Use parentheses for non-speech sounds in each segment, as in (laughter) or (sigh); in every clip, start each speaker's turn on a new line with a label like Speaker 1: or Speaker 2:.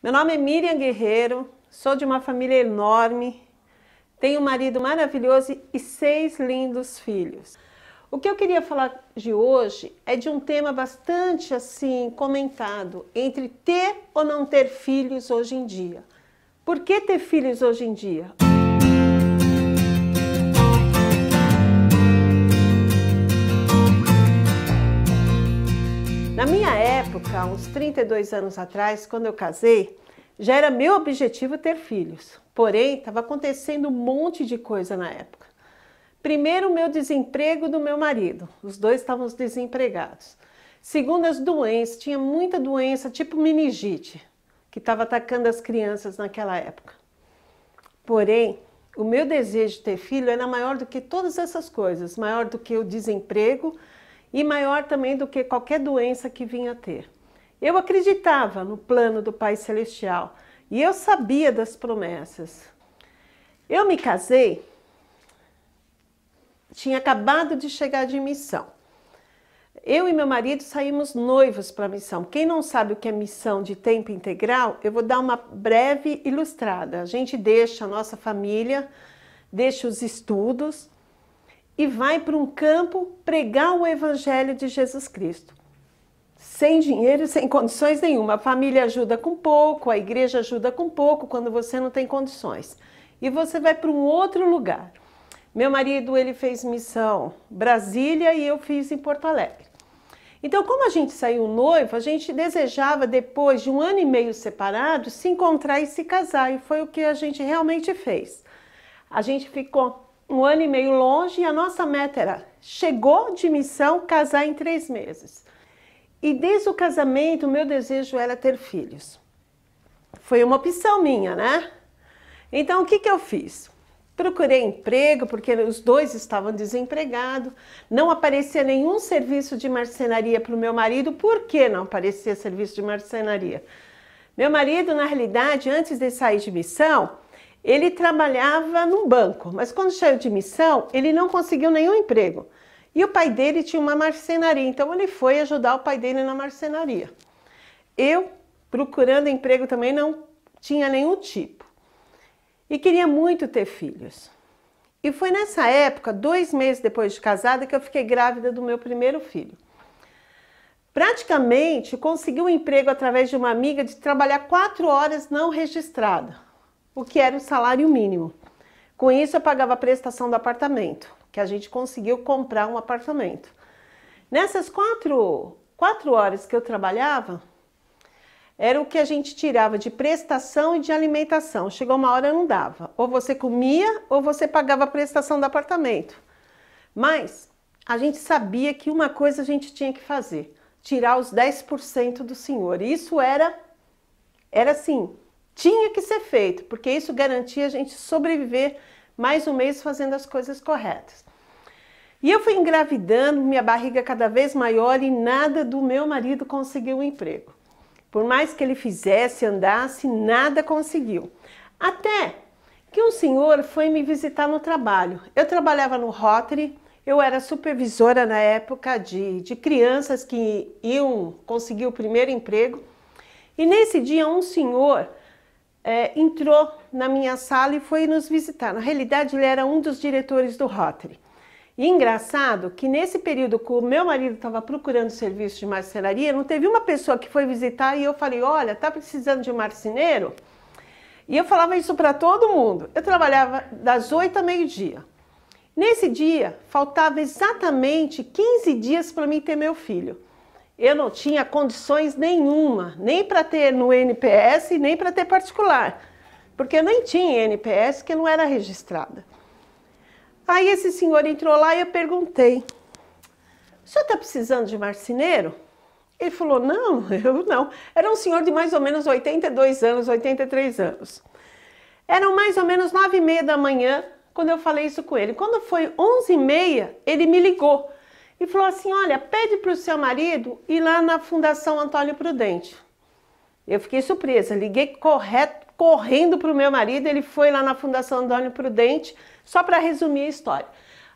Speaker 1: Meu nome é Miriam Guerreiro, sou de uma família enorme, tenho um marido maravilhoso e seis lindos filhos. O que eu queria falar de hoje é de um tema bastante assim comentado entre ter ou não ter filhos hoje em dia. Por que ter filhos hoje em dia? Na minha época, uns 32 anos atrás, quando eu casei, já era meu objetivo ter filhos. Porém, estava acontecendo um monte de coisa na época. Primeiro, o meu desemprego do meu marido. Os dois estavam desempregados. Segundo, as doenças. Tinha muita doença, tipo meningite, que estava atacando as crianças naquela época. Porém, o meu desejo de ter filho era maior do que todas essas coisas, maior do que o desemprego, e maior também do que qualquer doença que vinha a ter. Eu acreditava no plano do Pai Celestial e eu sabia das promessas. Eu me casei, tinha acabado de chegar de missão. Eu e meu marido saímos noivos para a missão. Quem não sabe o que é missão de tempo integral, eu vou dar uma breve ilustrada. A gente deixa a nossa família, deixa os estudos e vai para um campo pregar o evangelho de Jesus Cristo. Sem dinheiro, sem condições nenhuma. A família ajuda com pouco, a igreja ajuda com pouco quando você não tem condições. E você vai para um outro lugar. Meu marido, ele fez missão Brasília e eu fiz em Porto Alegre. Então, como a gente saiu noivo, a gente desejava, depois de um ano e meio separado, se encontrar e se casar. E foi o que a gente realmente fez. A gente ficou um ano e meio longe e a nossa meta era chegou de missão casar em três meses. E desde o casamento, o meu desejo era ter filhos. Foi uma opção minha, né? Então, o que, que eu fiz? Procurei emprego, porque os dois estavam desempregados. Não aparecia nenhum serviço de marcenaria para o meu marido. Por que não aparecia serviço de marcenaria? Meu marido, na realidade, antes de sair de missão, ele trabalhava num banco, mas quando saiu de missão, ele não conseguiu nenhum emprego. E o pai dele tinha uma marcenaria, então ele foi ajudar o pai dele na marcenaria. Eu, procurando emprego também, não tinha nenhum tipo. E queria muito ter filhos. E foi nessa época, dois meses depois de casada, que eu fiquei grávida do meu primeiro filho. Praticamente consegui um emprego através de uma amiga de trabalhar quatro horas não registrada o que era o salário mínimo. Com isso, eu pagava a prestação do apartamento, que a gente conseguiu comprar um apartamento. Nessas quatro, quatro horas que eu trabalhava, era o que a gente tirava de prestação e de alimentação. Chegou uma hora não dava. Ou você comia ou você pagava a prestação do apartamento. Mas a gente sabia que uma coisa a gente tinha que fazer: tirar os 10% do senhor. isso era era assim, tinha que ser feito, porque isso garantia a gente sobreviver mais um mês fazendo as coisas corretas. E eu fui engravidando, minha barriga cada vez maior e nada do meu marido conseguiu um emprego. Por mais que ele fizesse, andasse, nada conseguiu. Até que um senhor foi me visitar no trabalho. Eu trabalhava no Rotary, eu era supervisora na época de, de crianças que iam conseguir o primeiro emprego. E nesse dia, um senhor é, entrou na minha sala e foi nos visitar. Na realidade, ele era um dos diretores do Rotary. E engraçado que nesse período que o meu marido estava procurando serviço de marcenaria, não teve uma pessoa que foi visitar e eu falei: Olha, tá precisando de um marceneiro? E eu falava isso para todo mundo. Eu trabalhava das 8 ao meio-dia. Nesse dia, faltava exatamente 15 dias para mim ter meu filho eu não tinha condições nenhuma, nem para ter no NPS, nem para ter particular, porque eu nem tinha NPS, que não era registrada. Aí esse senhor entrou lá e eu perguntei: o senhor está precisando de marceneiro? Ele falou: não, (laughs) eu não. Era um senhor de mais ou menos 82 anos, 83 anos. Eram mais ou menos 9 e meia da manhã quando eu falei isso com ele. Quando foi 11 e meia, ele me ligou e falou assim: Olha, pede para o seu marido ir lá na Fundação Antônio Prudente. Eu fiquei surpresa, liguei correto, correndo para o meu marido, ele foi lá na Fundação Antônio Prudente, só para resumir a história.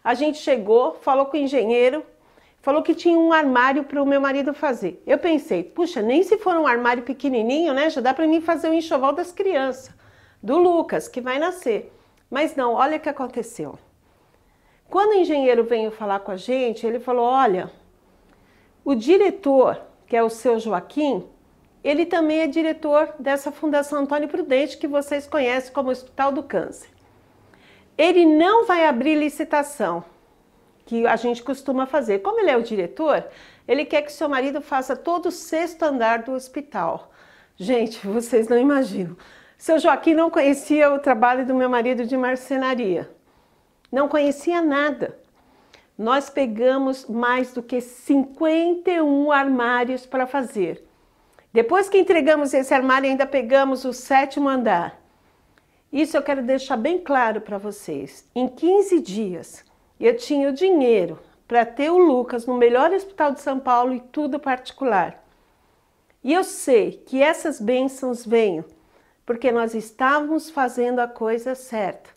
Speaker 1: A gente chegou, falou com o engenheiro, falou que tinha um armário para o meu marido fazer. Eu pensei, puxa, nem se for um armário pequenininho, né? Já dá para mim fazer o enxoval das crianças, do Lucas, que vai nascer. Mas não, olha o que aconteceu. Quando o engenheiro veio falar com a gente, ele falou: olha, o diretor, que é o seu Joaquim, ele também é diretor dessa Fundação Antônio Prudente, que vocês conhecem como Hospital do Câncer. Ele não vai abrir licitação, que a gente costuma fazer. Como ele é o diretor, ele quer que seu marido faça todo o sexto andar do hospital. Gente, vocês não imaginam. Seu Joaquim não conhecia o trabalho do meu marido de marcenaria não conhecia nada. Nós pegamos mais do que 51 armários para fazer. Depois que entregamos esse armário, ainda pegamos o sétimo andar. Isso eu quero deixar bem claro para vocês. Em 15 dias, eu tinha o dinheiro para ter o Lucas no melhor hospital de São Paulo e tudo particular. E eu sei que essas bênçãos venham porque nós estávamos fazendo a coisa certa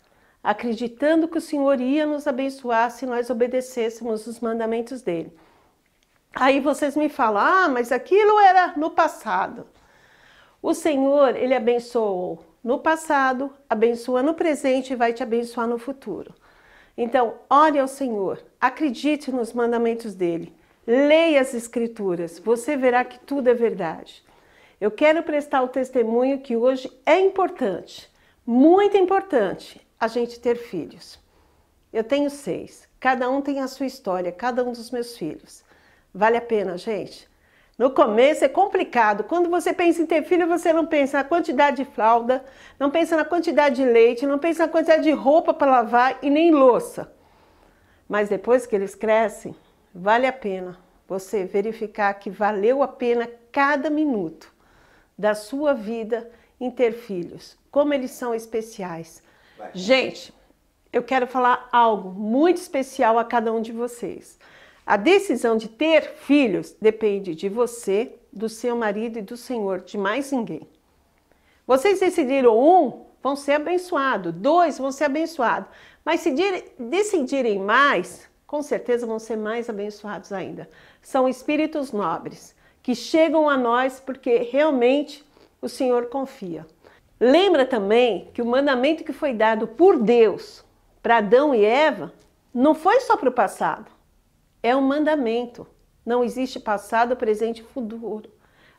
Speaker 1: acreditando que o Senhor ia nos abençoar se nós obedecêssemos os mandamentos dele. Aí vocês me falam, ah, mas aquilo era no passado. O Senhor, ele abençoou no passado, abençoa no presente e vai te abençoar no futuro. Então, olhe ao Senhor, acredite nos mandamentos dele, leia as Escrituras, você verá que tudo é verdade. Eu quero prestar o testemunho que hoje é importante, muito importante a gente ter filhos. Eu tenho seis, cada um tem a sua história, cada um dos meus filhos. Vale a pena, gente? No começo é complicado. Quando você pensa em ter filho, você não pensa na quantidade de fralda, não pensa na quantidade de leite, não pensa na quantidade de roupa para lavar e nem louça. Mas depois que eles crescem, vale a pena você verificar que valeu a pena cada minuto da sua vida em ter filhos. Como eles são especiais, Vai. Gente, eu quero falar algo muito especial a cada um de vocês. A decisão de ter filhos depende de você, do seu marido e do Senhor, de mais ninguém. Vocês decidiram um, vão ser abençoados, dois vão ser abençoados, mas se decidirem mais, com certeza vão ser mais abençoados ainda. São espíritos nobres que chegam a nós porque realmente o Senhor confia. Lembra também que o mandamento que foi dado por Deus para Adão e Eva não foi só para o passado, é um mandamento. Não existe passado, presente e futuro.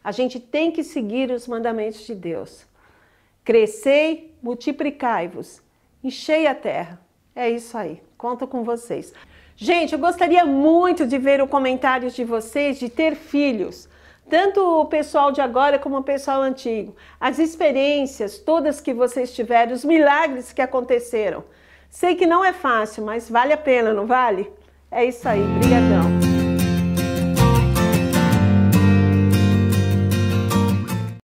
Speaker 1: A gente tem que seguir os mandamentos de Deus. Crescei, multiplicai-vos, enchei a terra. É isso aí, Conto com vocês. Gente, eu gostaria muito de ver os comentários de vocês de ter filhos tanto o pessoal de agora como o pessoal antigo, as experiências todas que vocês tiveram, os milagres que aconteceram. Sei que não é fácil, mas vale a pena, não vale? É isso aí, brigadão.